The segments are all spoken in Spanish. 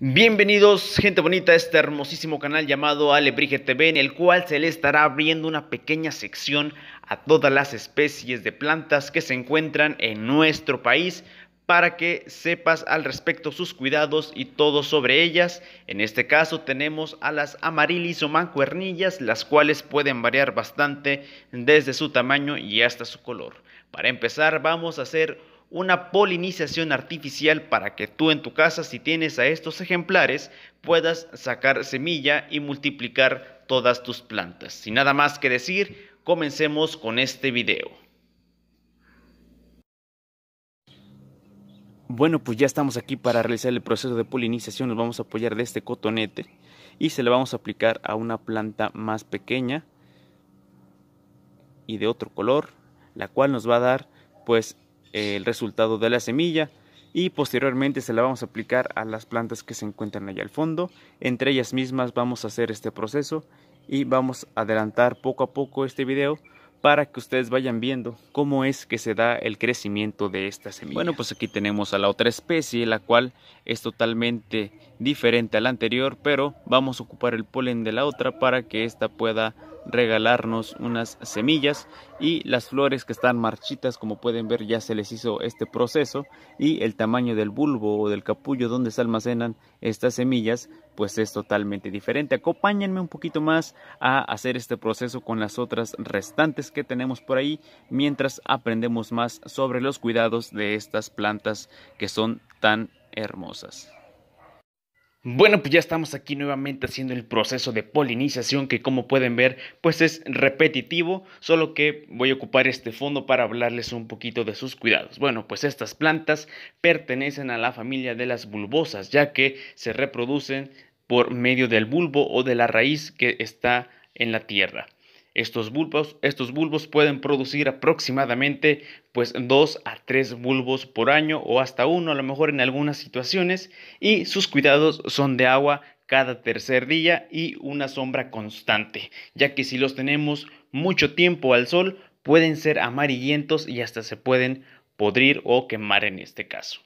Bienvenidos, gente bonita, a este hermosísimo canal llamado Alebrije TV, en el cual se le estará abriendo una pequeña sección a todas las especies de plantas que se encuentran en nuestro país para que sepas al respecto sus cuidados y todo sobre ellas. En este caso tenemos a las amarilis o mancuernillas, las cuales pueden variar bastante desde su tamaño y hasta su color. Para empezar, vamos a hacer una polinización artificial para que tú en tu casa, si tienes a estos ejemplares, puedas sacar semilla y multiplicar todas tus plantas. Sin nada más que decir, comencemos con este video. Bueno, pues ya estamos aquí para realizar el proceso de polinización. Nos vamos a apoyar de este cotonete y se le vamos a aplicar a una planta más pequeña y de otro color, la cual nos va a dar pues el resultado de la semilla y posteriormente se la vamos a aplicar a las plantas que se encuentran allá al fondo. Entre ellas mismas vamos a hacer este proceso y vamos a adelantar poco a poco este video para que ustedes vayan viendo cómo es que se da el crecimiento de esta semilla. Bueno, pues aquí tenemos a la otra especie, la cual es totalmente diferente a la anterior, pero vamos a ocupar el polen de la otra para que ésta pueda regalarnos unas semillas y las flores que están marchitas como pueden ver ya se les hizo este proceso y el tamaño del bulbo o del capullo donde se almacenan estas semillas pues es totalmente diferente acompáñenme un poquito más a hacer este proceso con las otras restantes que tenemos por ahí mientras aprendemos más sobre los cuidados de estas plantas que son tan hermosas bueno, pues ya estamos aquí nuevamente haciendo el proceso de polinización que como pueden ver pues es repetitivo, solo que voy a ocupar este fondo para hablarles un poquito de sus cuidados. Bueno, pues estas plantas pertenecen a la familia de las bulbosas ya que se reproducen por medio del bulbo o de la raíz que está en la tierra. Estos bulbos, estos bulbos pueden producir aproximadamente pues 2 a 3 bulbos por año o hasta uno a lo mejor en algunas situaciones y sus cuidados son de agua cada tercer día y una sombra constante, ya que si los tenemos mucho tiempo al sol pueden ser amarillentos y hasta se pueden podrir o quemar en este caso.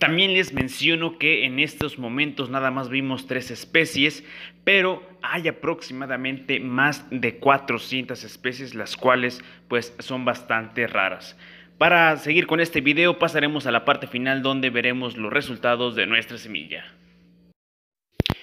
También les menciono que en estos momentos nada más vimos tres especies, pero hay aproximadamente más de 400 especies, las cuales pues son bastante raras. Para seguir con este video pasaremos a la parte final donde veremos los resultados de nuestra semilla.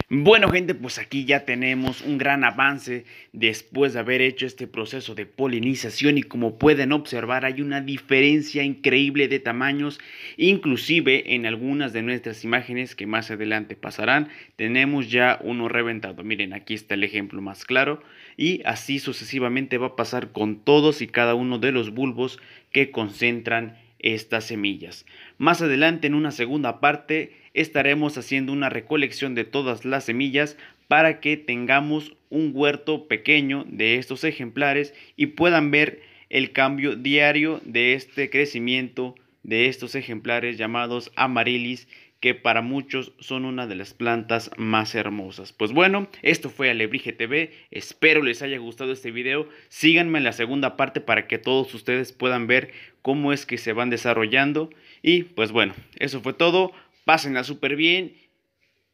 Bueno gente, pues aquí ya tenemos un gran avance después de haber hecho este proceso de polinización y como pueden observar hay una diferencia increíble de tamaños, inclusive en algunas de nuestras imágenes que más adelante pasarán, tenemos ya uno reventado. Miren, aquí está el ejemplo más claro y así sucesivamente va a pasar con todos y cada uno de los bulbos que concentran estas semillas. Más adelante en una segunda parte estaremos haciendo una recolección de todas las semillas para que tengamos un huerto pequeño de estos ejemplares y puedan ver el cambio diario de este crecimiento de estos ejemplares llamados amarilis que para muchos son una de las plantas más hermosas. Pues bueno, esto fue Alebrije TV, espero les haya gustado este video, síganme en la segunda parte para que todos ustedes puedan ver cómo es que se van desarrollando y pues bueno, eso fue todo, pásenla súper bien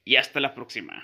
y hasta la próxima.